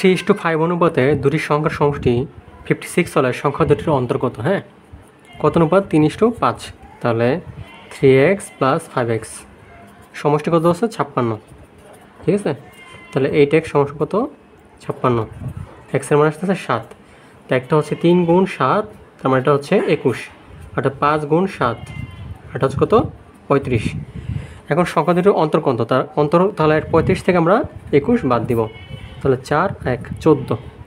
three is to five অনুপাতে দুটি সংখ্যার সমষ্টি ফিফটি সিক্স হলে সংখ্যা দুটির অন্তর্গত হ্যাঁ কত অনুপাত তিন ইস টু পাঁচ তাহলে three x plus five x সমষ্টি কত হচ্ছে ছাপ্পান্ন ঠিক আছে তাহলে এইট এক্স সমষ্টি কত ছাপ্পান্ন এক্সের মানে আসতেছে সাত তো একটা হচ্ছে তিন গুণ সাত তার মানে এটা হচ্ছে একুশ একটা পাঁচ গুণ সাত এটা হচ্ছে কত পঁয়ত্রিশ এখন সংখ্যা দুটির অন্তর্কন্ত তার অন্তর তাহলে পঁয়ত্রিশ থেকে আমরা একুশ বাদ দিব তাহলে চার এক চোদ্দো